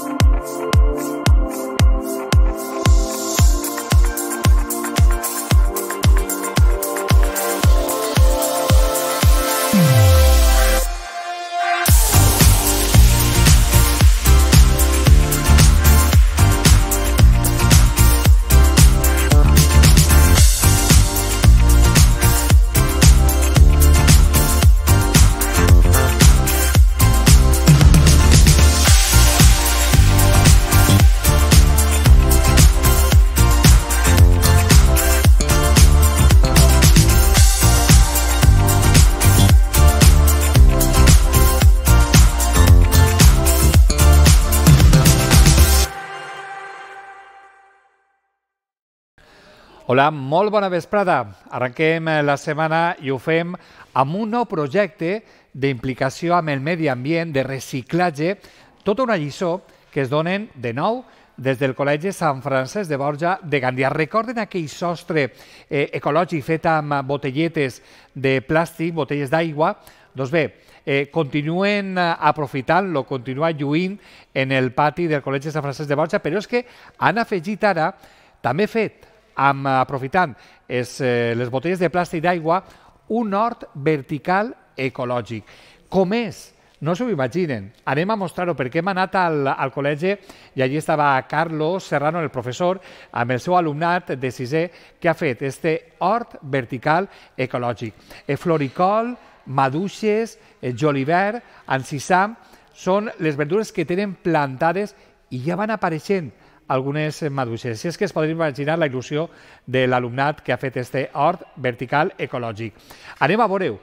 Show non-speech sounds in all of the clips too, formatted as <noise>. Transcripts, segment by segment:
for you. Hola, molt bona vesprada. Arrenquem eh, la setmana i ho fem amb un nou projecte d'implicació amb el medi ambient, de reciclatge, tota una lliçó que es donen de nou des del Col·legi Sant Francesc de Borja de Gandia. Recorden aquell sostre eh, ecològic fet amb botelletes de plàstic, botelles d'aigua? Doncs bé, eh, continuen eh, aprofitant-lo, continua lluint en el pati del Col·legi Sant Francesc de Borja, però és que han afegit ara també fet amb, eh, aprofitant es, eh, les botelles de plàstic d'aigua, un hort vertical ecològic. Com és? No s'ho imaginen. Anem a mostrar-ho perquè hem anat al, al col·legi i allí estava Carlos Serrano, el professor, amb el seu alumnat de sisè que ha fet este hort vertical ecològic. El eh, floricol, maduixes, el eh, jolivert, encissam, són les verdures que tenen plantades i ja van apareixent algunes maduixes. Si és que es podria imaginar la il·lusió de l'alumnat que ha fet este hort vertical ecològic. Anem a veure-ho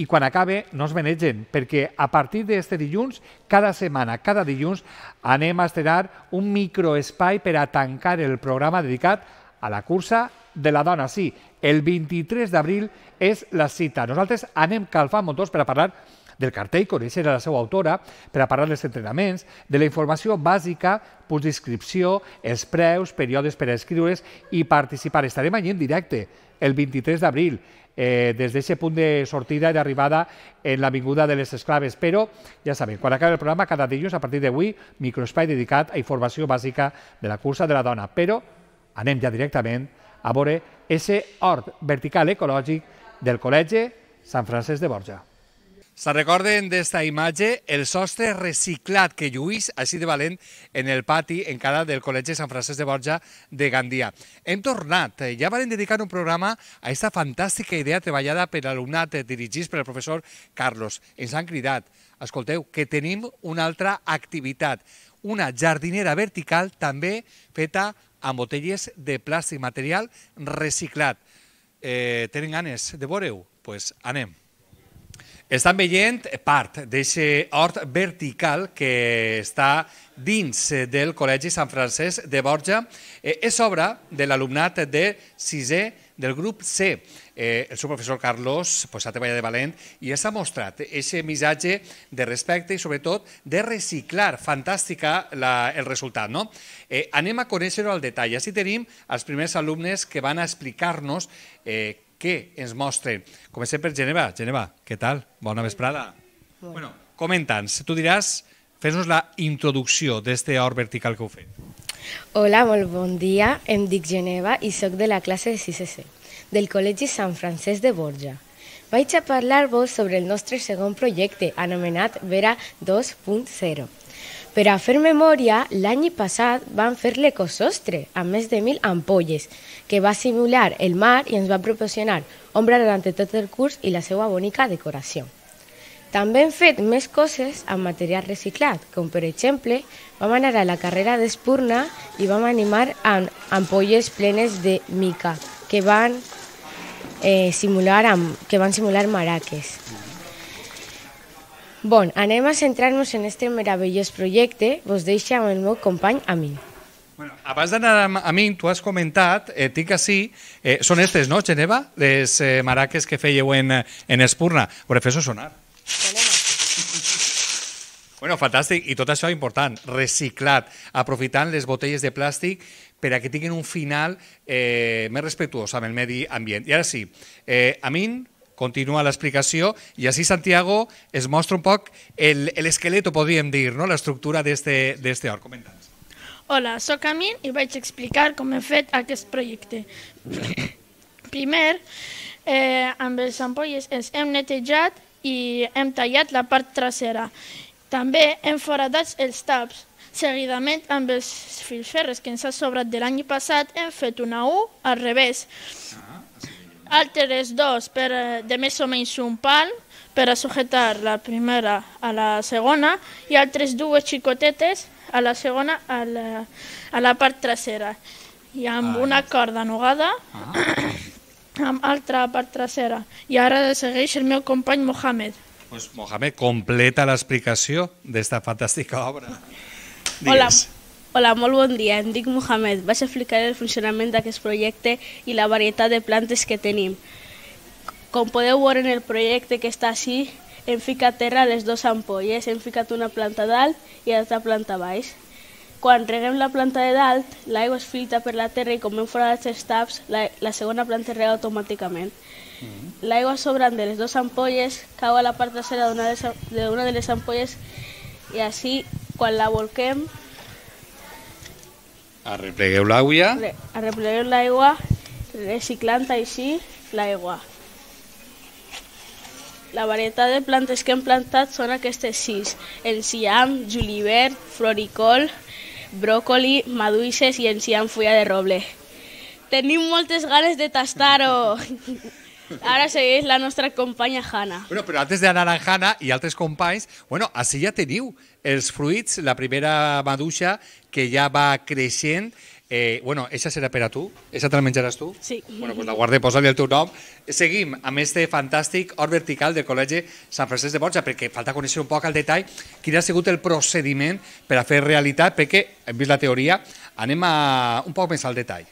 i quan acabe no es venegen, perquè a partir d'este dilluns, cada setmana, cada dilluns, anem a estrenar un microespai per a tancar el programa dedicat a la cursa de la dona. Sí, el 23 d'abril és la cita. Nosaltres anem calfant motors per a parlar del cartell, conèixer la seva autora, per a parlar dels entrenaments, de la informació bàsica, punts d'inscripció, els preus, períodes per a escriure's i participar. Estarem allà en directe el 23 d'abril, eh, des d'aquest punt de sortida i d'arribada en l'Avinguda de les Esclaves. Però, ja sabem, quan acaba el programa, cada dilluns, a partir d'avui, microespai dedicat a informació bàsica de la cursa de la dona. Però anem ja directament a veure ese hort vertical ecològic del col·legi Sant Francesc de Borja. Se recorden d'esta imatge el sostre reciclat que lluís així de valent en el pati encara del Col·legi Sant Francesc de Borja de Gandia. Hem tornat, eh, ja varen dedicar un programa a aquesta fantàstica idea treballada per alumnat eh, dirigits per el professor Carlos. Ens han cridat, escolteu, que tenim una altra activitat, una jardinera vertical també feta amb botelles de plàstic material reciclat. Eh, tenen ganes de veure-ho? Doncs pues anem. Estan veient part d'aquest hort vertical que està dins eh, del Col·legi Sant Francesc de Borja. Eh, és obra de l'alumnat de sisè del grup C. Eh, el seu professor Carlos pues, ha treballat de valent i s'ha mostrat aquest missatge de respecte i sobretot de reciclar. Fantàstica la, el resultat, no? Eh, anem a conèixer-ho al detall. Així tenim els primers alumnes que van a explicar-nos eh, que ens mostren. Comencem per Geneva. Geneva, què tal? Bona vesprada. Bueno, bueno comenta'ns, tu diràs, fes-nos la introducció d'aquest or vertical que heu fet. Hola, molt bon dia. Em dic Geneva i sóc de la classe de 6C, del Col·legi Sant Francesc de Borja. Vaig a parlar-vos sobre el nostre segon projecte, anomenat Vera 2.0. Per a fer memòria, l'any passat van fer l'ecosostre amb més de 1.000 ampolles, que va simular el mar i ens va proporcionar ombra durant tot el curs i la seva bonica decoració. També hem fet més coses amb material reciclat, com per exemple vam anar a la carrera d'Espurna i vam animar amb ampolles plenes de mica que van, eh, simular, amb, que van simular maraques. Bon, anem a centrar-nos en este meravellós projecte. Vos deixo amb el meu company Amin. Bueno, abans d'anar a mi, tu has comentat, eh, tinc així, eh, són estes, no, Geneva? Les eh, maraques que fèieu en, en Espurna. Vols fer-ho sonar? Bueno, fantàstic. I tot això és important, reciclat, aprofitant les botelles de plàstic per a que tinguin un final eh, més respectuós amb el medi ambient. I ara sí, eh, Amin, Continua l'explicació i així Santiago es mostra un poc l'esqueleto, podríem dir, no? l'estructura d'aquest or. Comenta'ns. Hola, sóc Amin i vaig explicar com he fet aquest projecte. Primer, eh, amb els ampolles ens hem netejat i hem tallat la part trasera. També hem foradat els taps. Seguidament, amb els filferres que ens ha sobrat de l'any passat, hem fet una U al revés. Ah altres dos per, eh, de més o menys un pal per a sujetar la primera a la segona i altres dues xicotetes a la segona a la, eh, a la part trasera i amb ah, una corda nogada ah. amb altra part trasera i ara segueix el meu company Mohamed pues Mohamed completa l'explicació d'esta fantàstica obra Digues. Hola, Hola, molt bon dia. Em dic Mohamed. Vaig explicar el funcionament d'aquest projecte i la varietat de plantes que tenim. Com podeu veure en el projecte que està així, hem ficat a terra les dues ampolles. Hem ficat una planta dalt i l'altra planta baix. Quan reguem la planta de dalt, l'aigua es filtra per la terra i com vam fora dels estaps, la, la segona planta es rega automàticament. Mm-hmm. L'aigua sobrant de les dues ampolles cau a la part trasera d'una de, de les ampolles i així, quan la volquem, Arreplegueu l'aigua. Arreplegueu l'aigua reciclant així l'aigua. La varietat de plantes que hem plantat són aquestes sis. Enciam, julivert, floricol, bròcoli, maduixes i enciam fulla de roble. Tenim moltes ganes de tastar-ho! <laughs> Ara segueix la nostra companya Hanna. Bueno, però antes d'anar amb Hanna i altres companys, bueno, així ja teniu els fruits, la primera maduixa que ja va creixent. Eh, bueno, aquesta serà per a tu? Aquesta te la menjaràs tu? Sí. Bueno, pues la guardé, posa-li el teu nom. Seguim amb este fantàstic hort vertical del Col·legi Sant Francesc de Borja, perquè falta conèixer un poc al detall quin ha sigut el procediment per a fer realitat, perquè hem vist la teoria, anem a, un poc més al detall.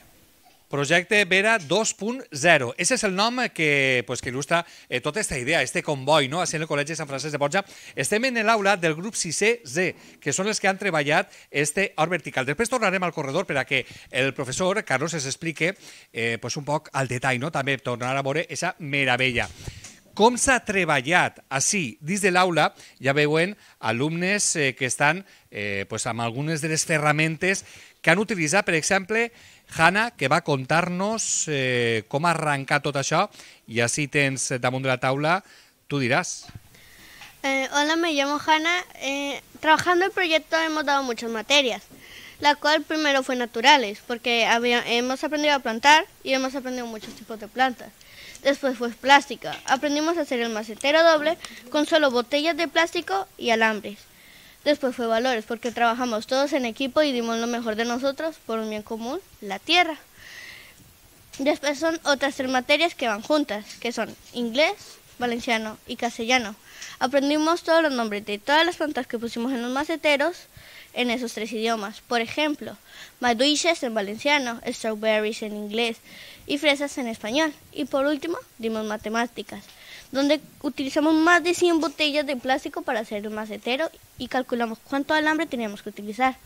Projecte Vera 2.0. Ese és el nom que, pues, que il·lustra eh, tota aquesta idea, este comboi, no? Així en el Col·legi Sant Francesc de Borja. Estem en l'aula del grup 6Z, que són els que han treballat este art vertical. Després tornarem al corredor per a que el professor Carlos es explique eh, pues, un poc al detall, no? També tornarà a veure esa meravella com s'ha treballat així dins de l'aula, ja veuen alumnes eh, que estan eh, pues, amb algunes de les ferramentes que han utilitzat, per exemple, Hanna, que va a contarnos eh, cómo eh, com y y te això, de la tabla, tú dirás. Eh, hola, me llamo Hanna. Eh, trabajando el proyecto hemos dado muchas materias, la cual primero fue naturales, porque hemos aprendido a plantar y hemos aprendido muchos tipos de plantas. Después fue plástica. Aprendimos a hacer el macetero doble con solo botellas de plástico y alambres. Después fue valores, porque trabajamos todos en equipo y dimos lo mejor de nosotros por un bien común, la tierra. Después son otras tres materias que van juntas, que son inglés, valenciano y castellano. Aprendimos todos los nombres de todas las plantas que pusimos en los maceteros en esos tres idiomas. Por ejemplo, maduiches en valenciano, strawberries en inglés y fresas en español. Y por último, dimos matemáticas donde utilizamos más de 100 botellas de plástico para hacer un macetero y calculamos cuánto alambre teníamos que utilizar.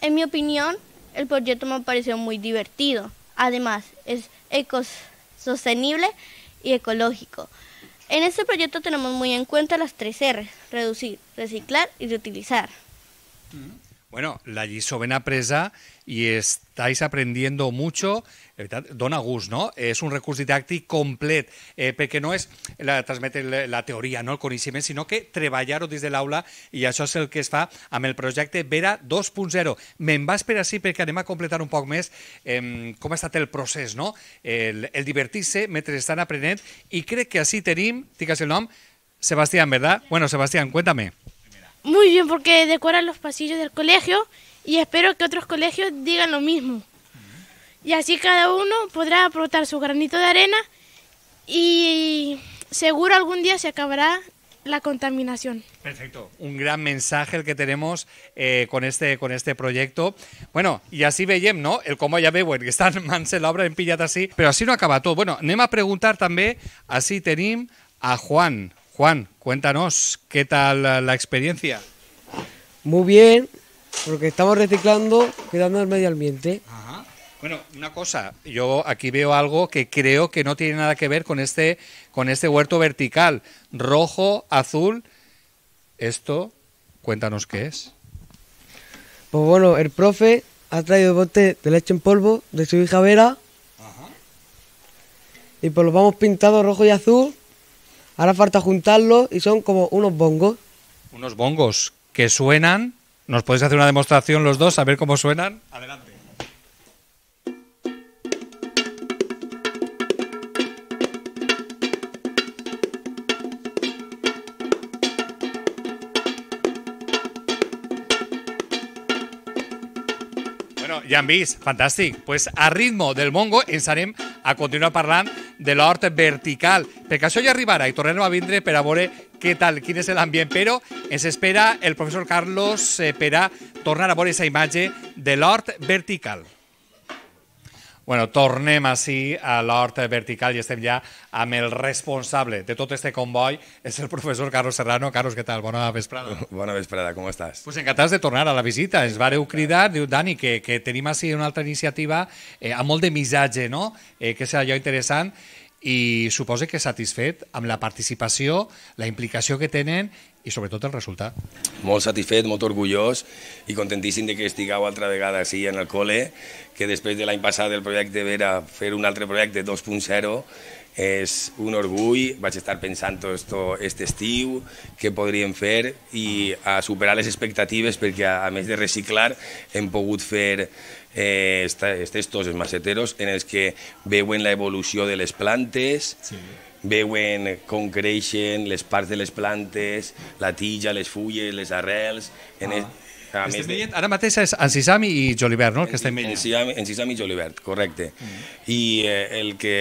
En mi opinión, el proyecto me pareció muy divertido. Además, es ecosostenible y ecológico. En este proyecto tenemos muy en cuenta las tres R, reducir, reciclar y reutilizar. Bueno, la lliçó ben apresa i estáis aprendiendo mucho, De veritat, dona gust, no? És un recurs didàctic complet, eh, perquè no és la, transmetre la teoria, no el coneixement, sinó que treballar-ho des de l'aula i això és el que es fa amb el projecte Vera 2.0. Me'n vas per així perquè anem a completar un poc més eh, com ha estat el procés, no? El, el divertir-se mentre estan aprenent i crec que així tenim, digues el nom, Sebastián, ¿verdad? Bueno, Sebastián, cuéntame. muy bien porque decoran los pasillos del colegio y espero que otros colegios digan lo mismo. Y así cada uno podrá aportar su granito de arena y seguro algún día se acabará la contaminación. Perfecto, un gran mensaje el que tenemos eh, con, este, con este proyecto. Bueno, y así veíamos, no? El ya veo el que <laughs> manse la obra en pillat así. Pero así no acaba todo. Bueno, nema preguntar también así tenim a Juan. Juan, cuéntanos, ¿qué tal la, experiencia? Muy bien, porque estamos reciclando, cuidando el medio ambiente. Bueno, una cosa, yo aquí veo algo que creo que no tiene nada que ver con este, con este huerto vertical, rojo, azul. Esto, cuéntanos qué es. Pues bueno, el profe ha traído bote de leche en polvo de su hija Vera. Ajá. Y pues lo vamos pintado rojo y azul Ahora falta juntarlo y son como unos bongos. Unos bongos que suenan. ¿Nos podéis hacer una demostración los dos a ver cómo suenan? Adelante. Bueno, ya Bis, fantástico. Pues a ritmo del bongo en a continuar parlando. de l'hort vertical, perquè això ja arribarà i tornarem a vindre per a veure què tal, quin és l'ambient, però ens espera el professor Carlos eh, per a tornar a veure aquesta imatge de l'hort vertical. Bueno, tornem així a l'Hort vertical i estem ja amb el responsable de tot este comboi, és el professor Carlos Serrano. Carlos, què tal? Bona vesprada. <laughs> Bona vesprada, com estàs? Pues encantats de tornar a la visita. Ens vareu cridar, diu Dani, que, que tenim així una altra iniciativa eh, amb molt de missatge, no? Eh, que és allò interessant i suposa que satisfet amb la participació, la implicació que tenen i sobretot el resultat. Molt satisfet, molt orgullós i contentíssim de que estigueu altra vegada així en el col·le, que després de l'any passat el projecte Vera fer un altre projecte 2.0, és un orgull, vaig estar pensant tot esto, este estiu, què podríem fer i a superar les expectatives perquè a, a més de reciclar hem pogut fer eh, esta, estos maceteros en els que veuen la evolució de les plantes, sí. veuen com creixen les parts de les plantes, la tija, les fulles, les arrels... En ah. A estem dient, ara mateix és en Sisami i Jolivert, no? El que estem En Sisami, en Sisami i Jolivert, correcte. Mm. I eh, el que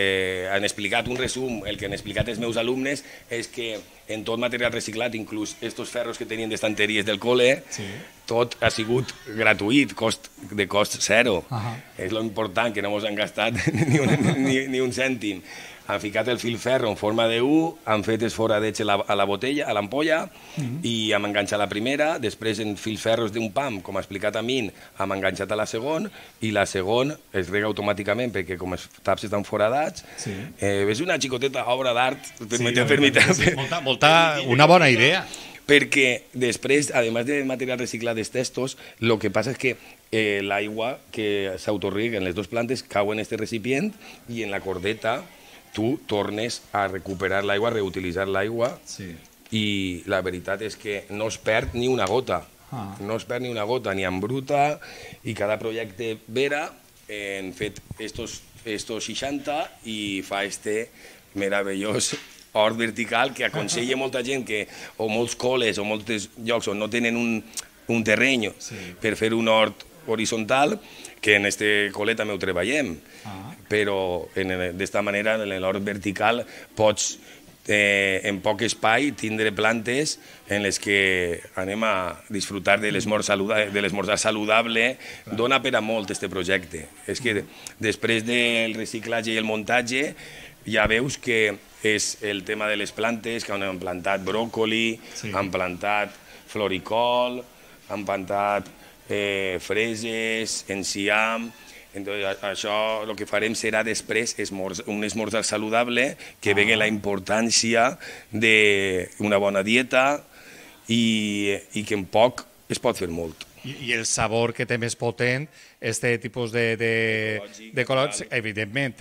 han explicat, un resum, el que han explicat els meus alumnes és que en tot material reciclat, inclús estos ferros que tenien d'estanteries del col·le, sí. tot ha sigut gratuït, cost, de cost zero. Uh -huh. És lo important, que no ens han gastat <laughs> ni un, ni, ni un cèntim han ficat el filferro en forma de U, han fet esforadets a la, a la botella, a l'ampolla, mm -hmm. i hem enganxat la primera, després en filferros d'un pam, com ha explicat a mi, hem enganxat a la segon, i la segon es rega automàticament, perquè com els taps estan foradats, sí. eh, és una xicoteta obra d'art, permeteu, sí, permeteu. Sí, molta, molta, una bona idea perquè després, a més de material reciclat dels textos, el que passa és que eh, l'aigua que s'autorriga en les dues plantes cau en aquest recipient i en la cordeta tu tornes a recuperar l'aigua, a reutilitzar l'aigua, sí. i la veritat és que no es perd ni una gota. Ah. No es perd ni una gota, ni en bruta, i cada projecte Vera hem fet estos, estos 60 i fa este meravellós hort vertical que aconsella <laughs> molta gent que, o molts col·les o molts llocs on no tenen un, un terreny sí. per fer un hort horitzontal, que en este col·le també ho treballem. Ah però d'esta manera en l'hort vertical pots eh, en poc espai tindre plantes en les que anem a disfrutar de l'esmorzar saludable, saludable dona per a molt este projecte. És que després del reciclatge i el muntatge ja veus que és el tema de les plantes, que han plantat bròcoli, sí. han plantat floricol, han plantat eh, freses, enciam, Entonces, això el que farem serà després esmorz, un esmorzar saludable que ah. vegui la importància d'una bona dieta i, i que en poc es pot fer molt i, i el sabor que té més potent este tipus de, de, ecològic, de colors, evidentment.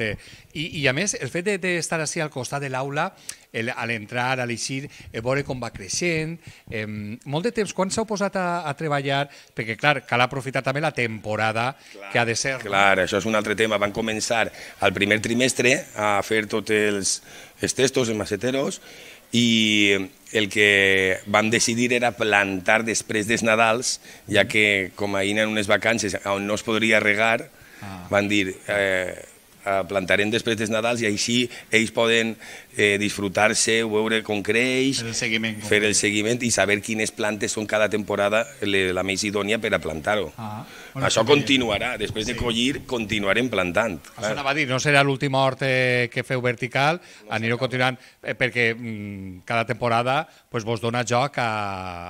I, I a més, el fet d'estar de, de així al costat de l'aula, a l'entrar, a l'eixir, veure com va creixent, em, molt de temps, quan s'ha posat a, a treballar? Perquè, clar, cal aprofitar també la temporada clar, que ha de ser. Clar, això és un altre tema. Van començar al primer trimestre a fer tots els, els testos, els maceteros, i el que vam decidir era plantar després dels Nadals, ja que com ahir en unes vacances on no es podria regar, ah. van dir eh, Eh, plantarem després dels Nadals i així ells poden eh, disfrutar-se, veure com creix, fer el, seguiment, fer el seguiment i saber quines plantes són cada temporada la més idònia per a plantar-ho. Ah, bueno, Això continuarà, després sí. de collir continuarem plantant. Això dir, no serà l'últim hort eh, que feu vertical, no anireu continuant, eh, perquè mm, cada temporada pues, vos dona joc a,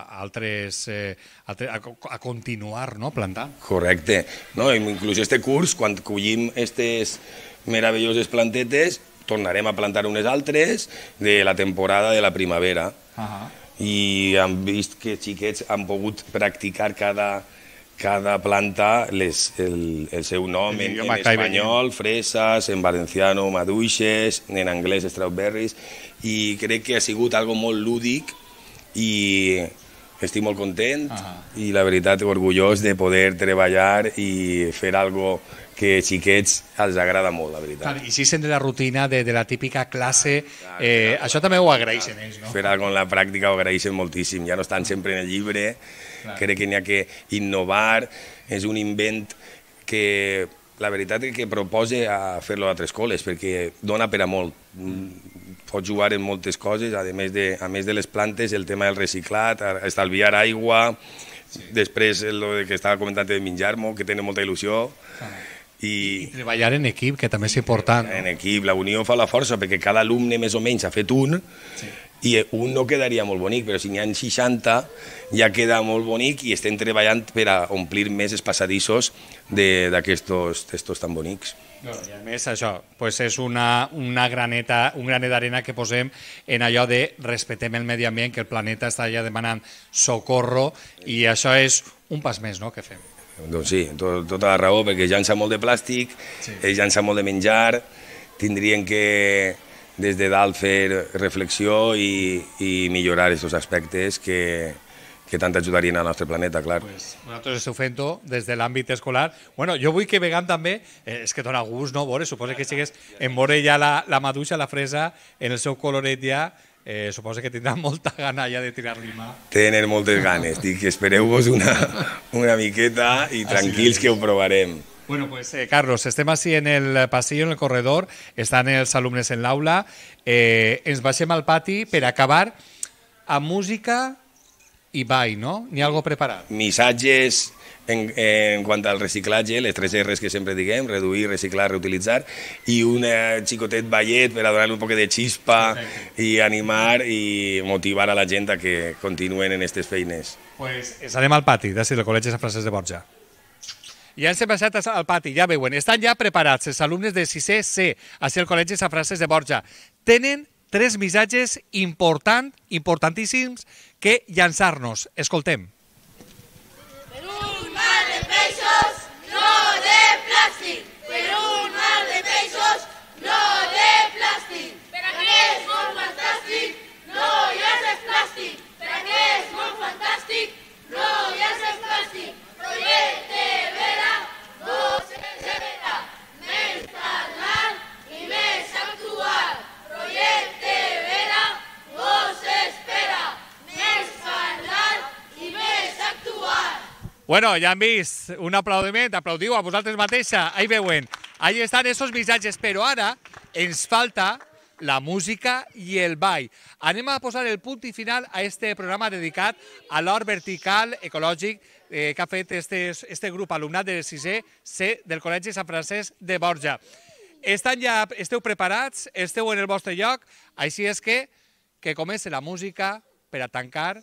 a altres, eh, altres a, a continuar no, plantant. Correcte. No, inclús este curs, quan collim aquestes meravelloses plantetes, tornarem a plantar unes altres de la temporada de la primavera. Uh -huh. I hem vist que xiquets han pogut practicar cada, cada planta les, el, el seu nom el en, en espanyol, freses, en valenciano, maduixes, en anglès, strawberries, i crec que ha sigut algo molt lúdic i estic molt content uh -huh. i la veritat orgullós de poder treballar i fer algo que xiquets els agrada molt, la veritat. Clar, I si sent de la rutina, de, de la típica classe, clar, eh, clar, eh, clar, això també ho agraeixen ells, no? Fer alguna en la pràctica ho agraeixen moltíssim, ja no estan sempre en el llibre, clar. crec que n'hi ha que innovar, és un invent que la veritat és que proposa a fer-lo a altres escoles, perquè dona per a molt. Mm pot jugar en moltes coses, a més de, a més de les plantes, el tema del reciclat, estalviar aigua, sí. després el que estava comentant de menjar me que tenen molta il·lusió, ah. I, I treballar en equip, que també és important. En equip, la unió fa la força, perquè cada alumne més o menys ha fet un, sí. i un no quedaria molt bonic, però si n'hi ha 60 ja queda molt bonic i estem treballant per a omplir més els passadissos d'aquests textos tan bonics. No, I a més això pues és una, una graneta, un granet d'arena que posem en allò de respetem el medi ambient, que el planeta està ja demanant socorro i això és un pas més no?, que fem. Doncs sí, tot, tota la raó, perquè llança molt de plàstic, sí. es eh, llança molt de menjar, tindrien que des de dalt fer reflexió i, i millorar aquests aspectes que, que tant ajudarien al nostre planeta, clar. Pues, nosaltres esteu fent des de l'àmbit escolar. Bueno, jo vull que vegan també, eh, és que dona gust, no, veure, suposa que sigues en veure ja la, la maduixa, la fresa, en el seu coloret ja, eh, suposo que tindran molta gana ja de tirar-li mà. Tenen moltes ganes, dic, espereu-vos una, una miqueta i tranquils que ho provarem. Bueno, pues eh, Carlos, estem així en el passillo, en el corredor, estan els alumnes en l'aula, eh, ens baixem al pati per acabar amb música i ball, no? N'hi ha alguna preparat? Missatges en, en quant al reciclatge, les tres R's que sempre diguem, reduir, reciclar, reutilitzar, i un eh, xicotet ballet per a donar un poc de xispa i animar i motivar a la gent a que continuen en aquestes feines. Pues anem al pati, des del Col·legi de Sant Francesc de Borja. Ja ens hem passat al pati, ja veuen. Estan ja preparats els alumnes de 6 C, així el Col·legi de Sant Francesc de Borja. Tenen tres missatges important, importantíssims que llançar-nos. Escoltem. Bueno, ja han vist un aplaudiment, aplaudiu a vosaltres mateixa, ahí veuen. Ahí estan esos missatges, però ara ens falta la música i el ball. Anem a posar el punt i final a este programa dedicat a l'or vertical ecològic eh, que ha fet este, este grup alumnat de 6è C del Col·legi Sant Francesc de Borja. Estan ja, esteu preparats, esteu en el vostre lloc, així és que que comence la música per a tancar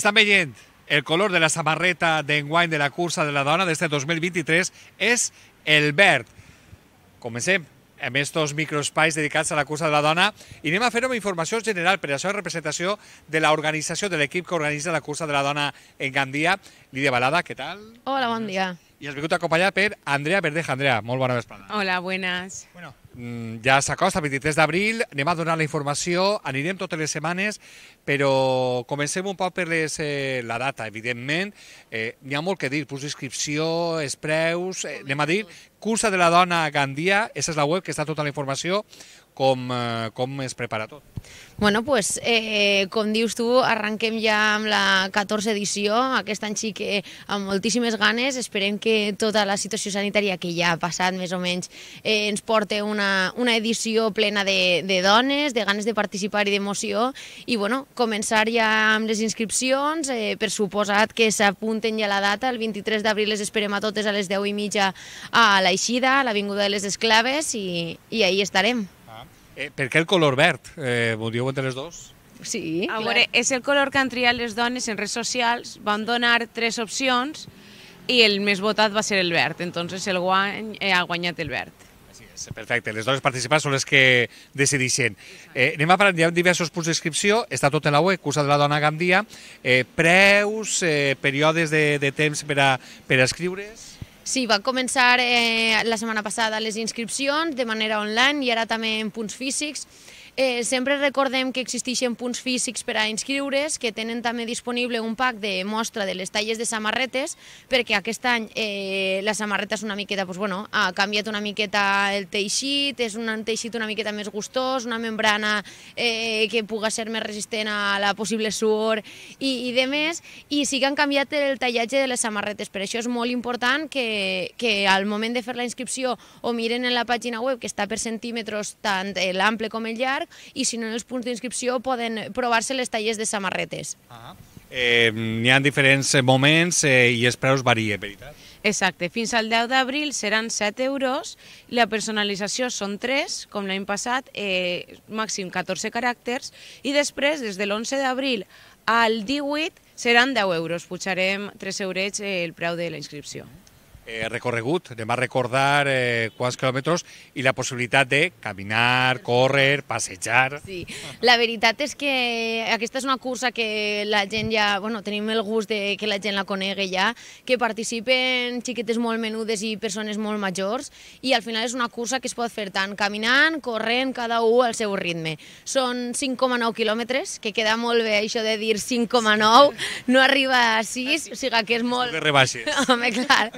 Estan veient el color de la samarreta d'enguany de la cursa de la dona d'este 2023 és el verd. Comencem amb estos microespais dedicats a la cursa de la dona i anem a fer una informació general per a la seva representació de l'organització de l'equip que organitza la cursa de la dona en Gandia. Lídia Balada, què tal? Hola, bon dia. I has vingut acompanyat per Andrea Verdeja. Andrea, molt bona vesprada. Hola, buenas. Bueno, mm, ja s'acosta, 23 d'abril, anem a donar la informació, anirem totes les setmanes, però comencem un poc per les, eh, la data, evidentment. Eh, N'hi ha molt que dir, plus inscripció, es preus... Eh, anem a dir, Cursa de la Dona Gandia, aquesta és la web que està tota la informació com, eh, com es prepara tot. Bueno, pues, eh, com dius tu, arranquem ja amb la 14 edició, aquest any sí que amb moltíssimes ganes, esperem que tota la situació sanitària que ja ha passat més o menys eh, ens porte una, una edició plena de, de dones, de ganes de participar i d'emoció, i bueno, començar ja amb les inscripcions, eh, per suposat que s'apunten ja la data, el 23 d'abril les esperem a totes a les 10 i mitja a l'Eixida, a l'Avinguda de les Esclaves, i, i ahir estarem. Eh, per què el color verd? Eh, M'ho entre les dues? Sí, A veure, és el color que han triat les dones en redes socials. Van donar tres opcions i el més votat va ser el verd. Entonces el guany eh, ha guanyat el verd. Així és, perfecte. Les dones participants són les que decideixen. Eh, anem a parlar, hi ha diversos punts d'inscripció, està tot en la web, Cursa de la Dona Gandia, eh, preus, eh, períodes de, de temps per a, per a escriure's... Sí, van començar eh, la setmana passada les inscripcions de manera online i ara també en punts físics. Eh, sempre recordem que existeixen punts físics per a inscriure's, que tenen també disponible un pack de mostra de les talles de samarretes, perquè aquest any eh, la samarreta és una miqueta, doncs, bueno, ha canviat una miqueta el teixit, és un teixit una miqueta més gustós, una membrana eh, que puga ser més resistent a la possible suor i, i de més, i sí que han canviat el tallatge de les samarretes, per això és molt important que, que al moment de fer la inscripció o miren en la pàgina web, que està per centímetres tant eh, l'ample com el llarg, llarg i si no en els punts d'inscripció poden provar-se les talles de samarretes. Ah. Eh, N'hi ha diferents eh, moments eh, i els preus varien, veritat? Exacte, fins al 10 d'abril seran 7 euros, la personalització són 3, com l'any passat, eh, màxim 14 caràcters, i després, des de l'11 d'abril al 18, seran 10 euros, pujarem 3 eurets eh, el preu de la inscripció eh, recorregut, demà recordar eh, quants quilòmetres i la possibilitat de caminar, córrer, passejar... Sí, la veritat és que aquesta és una cursa que la gent ja... Bueno, tenim el gust de que la gent la conegui ja, que participen xiquetes molt menudes i persones molt majors i al final és una cursa que es pot fer tant caminant, corrent, cada un al seu ritme. Són 5,9 quilòmetres, que queda molt bé això de dir 5,9, no arriba a 6, o sigui que és molt... De rebaixes. <laughs> Home, clar.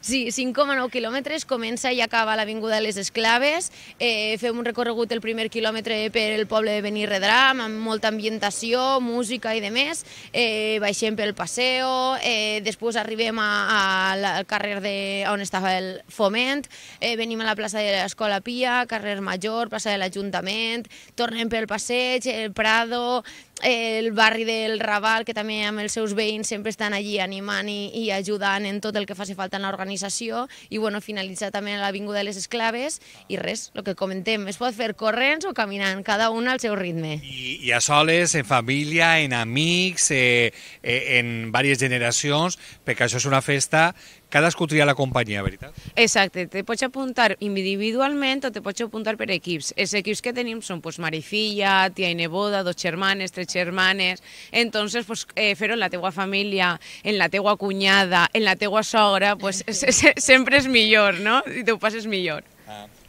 Sí, 5,9 quilòmetres, comença i acaba l'Avinguda de les Esclaves, eh, fem un recorregut el primer quilòmetre per el poble de Benirredram, amb molta ambientació, música i demés. eh, baixem pel Paseo, eh, després arribem a, a la, al carrer de, on estava el Foment, eh, venim a la plaça de l'Escola Pia, carrer Major, plaça de l'Ajuntament, tornem pel passeig, el Prado, el barri del Raval, que també amb els seus veïns sempre estan allí animant i, i ajudant en tot el que faci falta en l'organització i bueno, finalitzar també l'Avinguda de les Esclaves i res, el que comentem, es pot fer corrents o caminant, cada un al seu ritme. I, i a soles, en família, en amics, eh, eh, en diverses generacions, perquè això és una festa Cadascú tria la companyia, veritat? Exacte, te pots apuntar individualment o te pots apuntar per equips. Els equips que tenim són pues, mare i filla, tia i neboda, dos germanes, tres germanes... Entonces, pues, eh, fer-ho en la teua família, en la teua cunyada, en la teua sogra, pues, se, se, sempre és millor, no? I si te ho passes millor.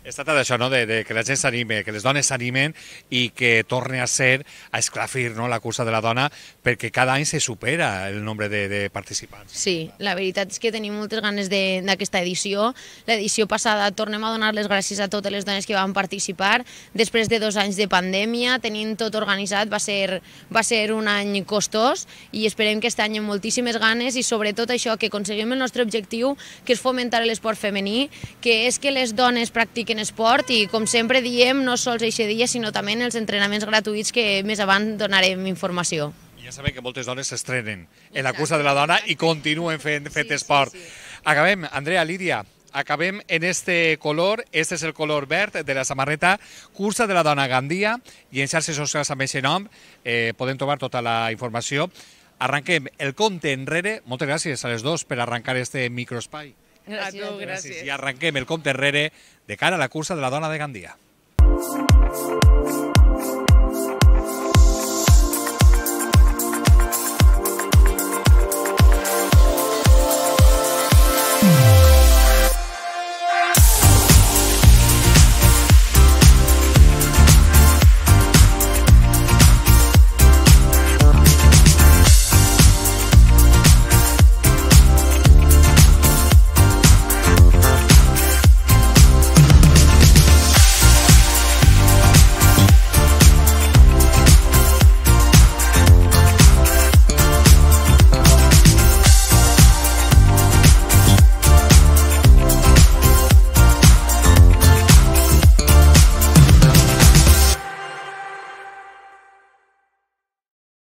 Es tracta d'això, no? de, de que la gent s'anime, que les dones s'animen i que torne a ser, a esclafir no? la cursa de la dona, perquè cada any se supera el nombre de, de participants. Sí, la veritat és que tenim moltes ganes d'aquesta edició. L'edició passada tornem a donar les gràcies a totes les dones que van participar. Després de dos anys de pandèmia, tenint tot organitzat, va ser, va ser un any costós i esperem que aquest any amb moltíssimes ganes i sobretot això, que aconseguim el nostre objectiu, que és fomentar l'esport femení, que és que les dones practiquen en esport i com sempre diem, no sols aquest dia sinó també en els entrenaments gratuïts que més avant donarem informació. Ja sabem que moltes dones s'estrenen en la cursa de la dona i continuen fent, fent sí, esport. Sí, sí. Acabem, Andrea, Lídia, acabem en este color, este és el color verd de la samarreta Cursa de la Dona Gandia i en xarxes socials amb aquest nom eh, podem trobar tota la informació. Arranquem el compte enrere. Moltes gràcies a les dos per arrencar este microespai. Gràcies. A tu, gràcies. I arrenquem el compte enrere de cara a la cursa de la dona de Gandia. Gràcies.